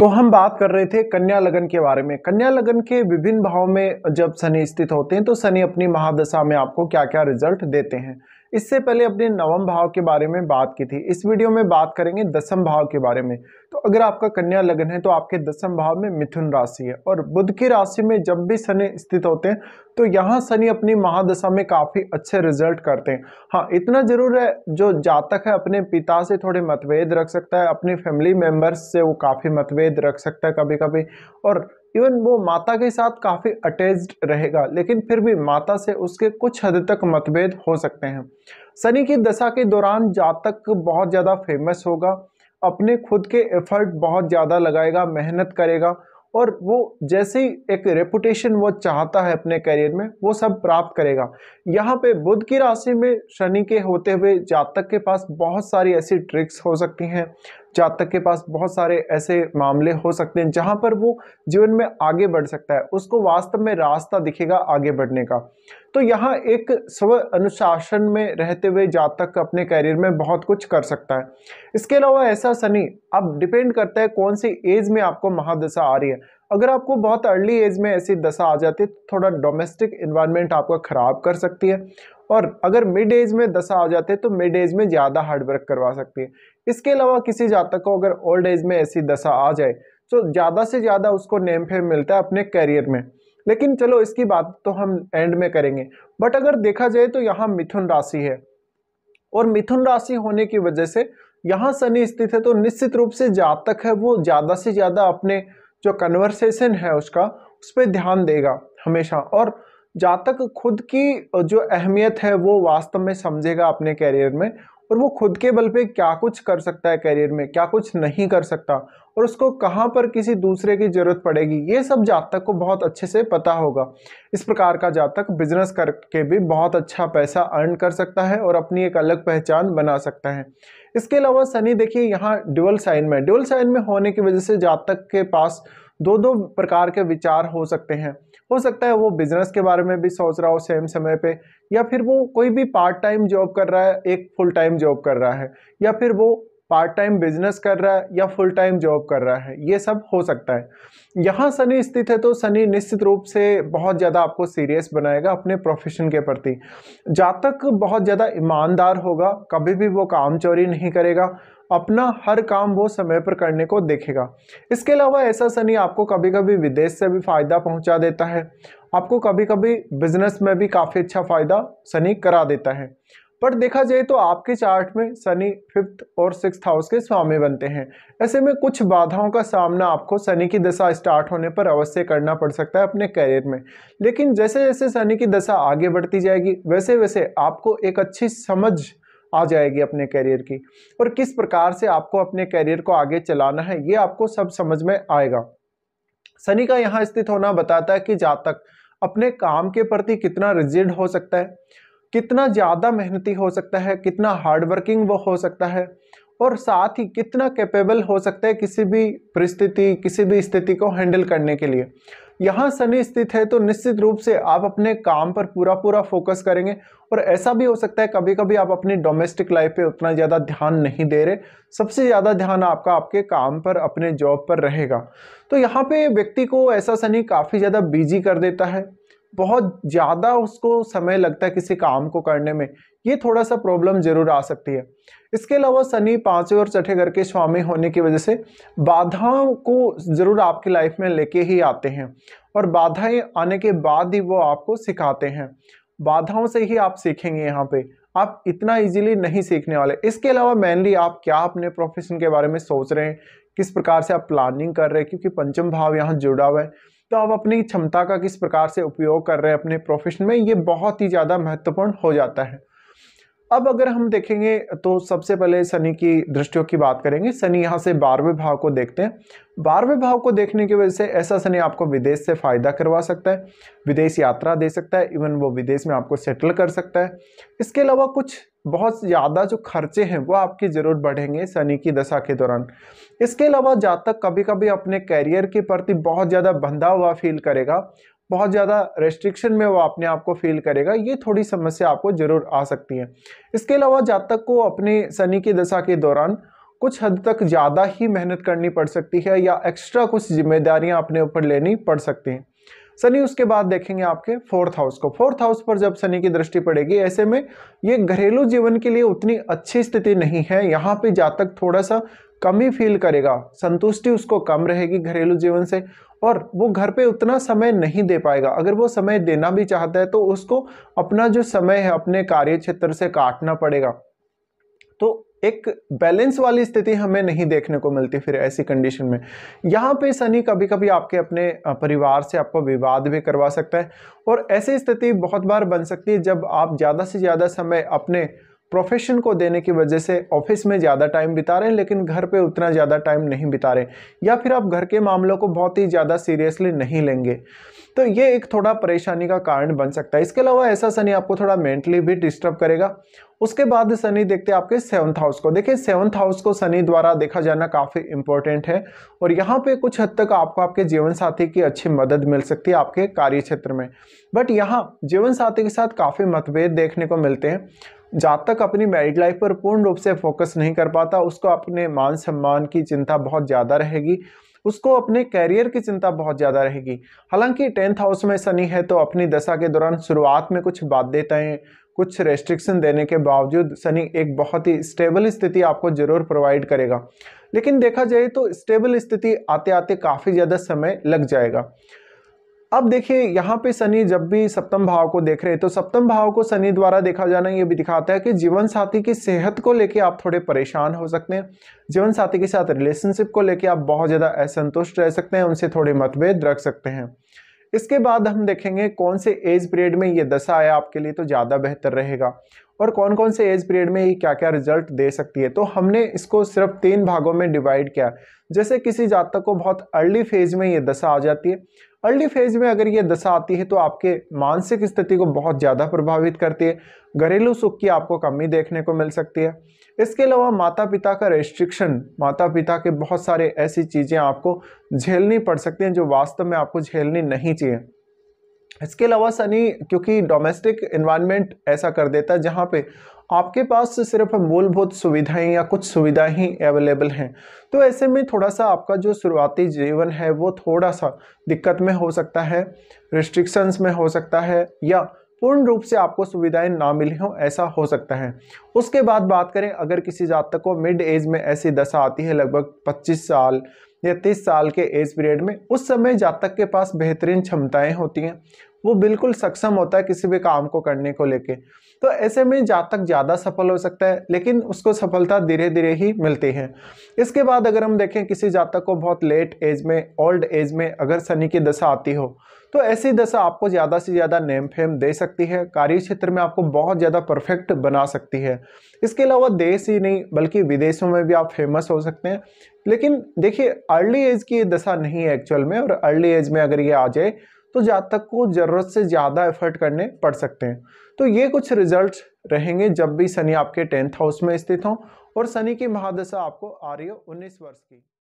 तो हम बात कर रहे थे कन्या लगन के बारे में कन्या लगन के विभिन्न भाव में जब शनि स्थित होते हैं तो शनि अपनी महादशा में आपको क्या क्या रिजल्ट देते हैं इससे पहले अपने नवम भाव के बारे में बात की थी इस वीडियो में बात करेंगे दसम भाव के बारे में तो अगर आपका कन्या लग्न है तो आपके दसम भाव में मिथुन राशि है और बुध की राशि में जब भी शनि स्थित होते हैं तो यहाँ शनि अपनी महादशा में काफ़ी अच्छे रिजल्ट करते हैं हाँ इतना जरूर है जो जातक है अपने पिता से थोड़े मतभेद रख सकता है अपने फैमिली मेम्बर्स से वो काफ़ी मतभेद रख सकता है कभी कभी और इवन वो माता के साथ काफ़ी अटैच्ड रहेगा लेकिन फिर भी माता से उसके कुछ हद तक मतभेद हो सकते हैं शनि की दशा के दौरान जातक बहुत ज़्यादा फेमस होगा अपने खुद के एफर्ट बहुत ज़्यादा लगाएगा मेहनत करेगा और वो जैसे ही एक रेपुटेशन वो चाहता है अपने करियर में वो सब प्राप्त करेगा यहाँ पे बुध की राशि में शनि के होते हुए जातक के पास बहुत सारी ऐसी ट्रिक्स हो सकती हैं जातक के पास बहुत सारे ऐसे मामले हो सकते हैं जहाँ पर वो जीवन में आगे बढ़ सकता है उसको वास्तव में रास्ता दिखेगा आगे बढ़ने का तो यहाँ एक स्व अनुशासन में रहते हुए जातक अपने कैरियर में बहुत कुछ कर सकता है इसके अलावा ऐसा सनी अब डिपेंड करता है कौन सी एज में आपको महादशा आ रही है अगर आपको बहुत अर्ली एज में ऐसी दशा आ जाती है तो थोड़ा डोमेस्टिक इन्वायरमेंट आपका ख़राब कर सकती है और अगर मिड एज में दशा आ जाते हैं तो मिड एज में ज़्यादा हार्डवर्क करवा सकती है इसके अलावा किसी जातक को अगर ओल्ड एज में ऐसी दशा आ जाए तो ज़्यादा से ज़्यादा उसको नेम फेम मिलता है अपने कैरियर में लेकिन चलो इसकी बात तो हम एंड में करेंगे बट अगर देखा जाए तो यहाँ मिथुन राशि है और मिथुन राशि होने की वजह से यहाँ शनि स्थित है तो निश्चित रूप से जातक है वो ज़्यादा से ज़्यादा अपने जो कन्वर्सेशन है उसका उस पर ध्यान देगा हमेशा और जातक खुद की जो अहमियत है वो वास्तव में समझेगा अपने कैरियर में और वो खुद के बल पे क्या कुछ कर सकता है करियर में क्या कुछ नहीं कर सकता और उसको कहाँ पर किसी दूसरे की ज़रूरत पड़ेगी ये सब जातक को बहुत अच्छे से पता होगा इस प्रकार का जातक बिजनेस करके भी बहुत अच्छा पैसा अर्न कर सकता है और अपनी एक अलग पहचान बना सकता है इसके अलावा सनी देखिए यहाँ ड्यूअल साइन में ड्यूअल साइन में होने की वजह से जातक के पास दो दो प्रकार के विचार हो सकते हैं हो सकता है वो बिजनेस के बारे में भी सोच रहा हो सेम समय पे या फिर वो कोई भी पार्ट टाइम जॉब कर रहा है एक फुल टाइम जॉब कर रहा है या फिर वो पार्ट टाइम बिजनेस कर रहा है या फुल टाइम जॉब कर रहा है ये सब हो सकता है यहाँ शनि स्थित है तो शनि निश्चित रूप से बहुत ज़्यादा आपको सीरियस बनाएगा अपने प्रोफेशन के प्रति जातक बहुत ज़्यादा ईमानदार होगा कभी भी वो काम चोरी नहीं करेगा अपना हर काम वो समय पर करने को देखेगा इसके अलावा ऐसा शनि आपको कभी कभी विदेश से भी फ़ायदा पहुंचा देता है आपको कभी कभी बिजनेस में भी काफ़ी अच्छा फ़ायदा शनि करा देता है पर देखा जाए तो आपके चार्ट में शनि फिफ्थ और सिक्स हाउस के स्वामी बनते हैं ऐसे में कुछ बाधाओं का सामना आपको शनि की दशा स्टार्ट होने पर अवश्य करना पड़ सकता है अपने करियर में लेकिन जैसे जैसे शनि की दशा आगे बढ़ती जाएगी वैसे वैसे आपको एक अच्छी समझ आ जाएगी अपने कैरियर की और किस प्रकार से आपको अपने कैरियर को आगे चलाना है ये आपको सब समझ में आएगा शनि का यहाँ स्थित होना बताता है कि जातक अपने काम के प्रति कितना रिजिड हो सकता है कितना ज़्यादा मेहनती हो सकता है कितना हार्डवर्किंग वो हो सकता है और साथ ही कितना कैपेबल हो सकता है किसी भी परिस्थिति किसी भी स्थिति को हैंडल करने के लिए यहाँ शनि स्थित है तो निश्चित रूप से आप अपने काम पर पूरा पूरा फोकस करेंगे और ऐसा भी हो सकता है कभी कभी आप अपनी डोमेस्टिक लाइफ पे उतना ज़्यादा ध्यान नहीं दे रहे सबसे ज़्यादा ध्यान आपका आपके काम पर अपने जॉब पर रहेगा तो यहाँ पे व्यक्ति को ऐसा शनि काफ़ी ज़्यादा बिजी कर देता है बहुत ज़्यादा उसको समय लगता है किसी काम को करने में ये थोड़ा सा प्रॉब्लम जरूर आ सकती है इसके अलावा शनि पाँचवें और छठे घर के स्वामी होने की वजह से बाधाओं को ज़रूर आपकी लाइफ में लेके ही आते हैं और बाधाएं आने के बाद ही वो आपको सिखाते हैं बाधाओं से ही आप सीखेंगे यहाँ पे आप इतना इजीली नहीं सीखने वाले इसके अलावा मेनली आप क्या अपने प्रोफेशन के बारे में सोच रहे हैं किस प्रकार से आप प्लानिंग कर रहे हैं क्योंकि पंचम भाव यहाँ जुड़ा हुआ है तो आप अपनी क्षमता का किस प्रकार से उपयोग कर रहे हैं अपने प्रोफेशन में ये बहुत ही ज़्यादा महत्वपूर्ण हो जाता है अब अगर हम देखेंगे तो सबसे पहले शनि की दृष्टियों की बात करेंगे शनि यहाँ से बारहवें भाव को देखते हैं बारहवें भाव को देखने की वजह से ऐसा शनि आपको विदेश से फ़ायदा करवा सकता है विदेश यात्रा दे सकता है इवन वो विदेश में आपको सेटल कर सकता है इसके अलावा कुछ बहुत ज़्यादा जो खर्चे हैं वो आपके ज़रूर बढ़ेंगे शनि की दशा के दौरान इसके अलावा जातक कभी कभी अपने कैरियर के प्रति बहुत ज़्यादा बंधा हुआ फील करेगा बहुत ज़्यादा रेस्ट्रिक्शन में वो अपने आप को फील करेगा ये थोड़ी समस्या आपको जरूर आ सकती है इसके अलावा जातक को अपने शनि की दशा के दौरान कुछ हद तक ज़्यादा ही मेहनत करनी पड़ सकती है या एक्स्ट्रा कुछ जिम्मेदारियां अपने ऊपर लेनी पड़ सकती हैं शनि उसके बाद देखेंगे आपके फोर्थ हाउस को फोर्थ हाउस पर जब शनि की दृष्टि पड़ेगी ऐसे में ये घरेलू जीवन के लिए उतनी अच्छी स्थिति नहीं है यहाँ पे जातक थोड़ा सा कम ही फील करेगा संतुष्टि उसको कम रहेगी घरेलू जीवन से और वो घर पे उतना समय नहीं दे पाएगा अगर वो समय देना भी चाहता है तो उसको अपना जो समय है अपने कार्य क्षेत्र से काटना पड़ेगा एक बैलेंस वाली स्थिति हमें नहीं देखने को मिलती फिर ऐसी कंडीशन में यहाँ पे शनि कभी कभी आपके अपने परिवार से आपको विवाद भी करवा सकता है और ऐसी स्थिति बहुत बार बन सकती है जब आप ज़्यादा से ज़्यादा समय अपने प्रोफेशन को देने की वजह से ऑफिस में ज़्यादा टाइम बिता रहे हैं लेकिन घर पे उतना ज़्यादा टाइम नहीं बिता रहे या फिर आप घर के मामलों को बहुत ही ज़्यादा सीरियसली नहीं लेंगे तो ये एक थोड़ा परेशानी का कारण बन सकता है इसके अलावा ऐसा शनि आपको थोड़ा मेंटली भी डिस्टर्ब करेगा उसके बाद शनि देखते हैं आपके सेवन्थ हाउस को देखिए सेवन्थ हाउस को शनि द्वारा देखा जाना काफ़ी इंपॉर्टेंट है और यहाँ पे कुछ हद तक आपको आपके जीवन साथी की अच्छी मदद मिल सकती है आपके कार्य क्षेत्र में बट यहाँ जीवन साथी के साथ काफ़ी मतभेद देखने को मिलते हैं जब तक अपनी मैरिड लाइफ पर पूर्ण रूप से फोकस नहीं कर पाता उसको अपने मान सम्मान की चिंता बहुत ज़्यादा रहेगी उसको अपने कैरियर की चिंता बहुत ज़्यादा रहेगी हालांकि टेंथ हाउस में शनि है तो अपनी दशा के दौरान शुरुआत में कुछ बाध्यताएँ कुछ रेस्ट्रिक्शन देने के बावजूद शनि एक बहुत ही स्टेबल स्थिति आपको जरूर प्रोवाइड करेगा लेकिन देखा जाए तो स्टेबल स्थिति आते आते काफ़ी ज़्यादा समय लग जाएगा अब देखिए यहाँ पे शनि जब भी सप्तम भाव को देख रहे हैं तो सप्तम भाव को शनि द्वारा देखा जाना ये भी दिखाता है कि जीवन साथी की सेहत को लेके आप थोड़े परेशान हो सकते हैं जीवन साथी के साथ रिलेशनशिप को लेके आप बहुत ज़्यादा असंतुष्ट रह सकते हैं उनसे थोड़े मतभेद रख सकते हैं इसके बाद हम देखेंगे कौन से एज पीरियड में ये दशा आया आपके लिए तो ज़्यादा बेहतर रहेगा और कौन कौन से एज पीरियड में ये क्या क्या रिजल्ट दे सकती है तो हमने इसको सिर्फ तीन भागों में डिवाइड किया जैसे किसी जातक को बहुत अर्ली फेज में ये दशा आ जाती है अर्ली फेज में अगर ये दशा आती है तो आपके मानसिक स्थिति को बहुत ज़्यादा प्रभावित करती है घरेलू सुख की आपको कमी देखने को मिल सकती है इसके अलावा माता पिता का रेस्ट्रिक्शन माता पिता के बहुत सारे ऐसी चीज़ें आपको झेलनी पड़ सकती हैं जो वास्तव में आपको झेलनी नहीं चाहिए इसके अलावा सनी क्योंकि डोमेस्टिक इन्वायरमेंट ऐसा कर देता है जहाँ पे आपके पास सिर्फ मूलभूत सुविधाएं या कुछ सुविधाएं ही अवेलेबल हैं तो ऐसे में थोड़ा सा आपका जो शुरुआती जीवन है वो थोड़ा सा दिक्कत में हो सकता है रिस्ट्रिक्शंस में हो सकता है या पूर्ण रूप से आपको सुविधाएं ना मिली हों ऐसा हो सकता है उसके बाद बात करें अगर किसी जातक को मिड एज में ऐसी दशा आती है लगभग पच्चीस साल या तीस साल के एज पीरियड में उस समय जातक के पास बेहतरीन क्षमताएं होती हैं वो बिल्कुल सक्षम होता है किसी भी काम को करने को लेके तो ऐसे में जातक ज़्यादा सफल हो सकता है लेकिन उसको सफलता धीरे धीरे ही मिलती है इसके बाद अगर हम देखें किसी जातक को बहुत लेट एज में ओल्ड एज में अगर शनि की दशा आती हो तो ऐसी दशा आपको ज़्यादा से ज़्यादा नेम फेम दे सकती है कार्य क्षेत्र में आपको बहुत ज़्यादा परफेक्ट बना सकती है इसके अलावा देश ही नहीं बल्कि विदेशों में भी आप फेमस हो सकते हैं लेकिन देखिए अर्ली एज की ये दशा नहीं है एक्चुअल में और अर्ली एज में अगर ये आ जाए तो जातक को ज़रूरत से ज़्यादा एफर्ट करने पड़ सकते हैं तो ये कुछ रिजल्ट रहेंगे जब भी शनि आपके टेंथ हाउस में स्थित हों और शनि की महादशा आपको आ रही हो उन्नीस वर्ष की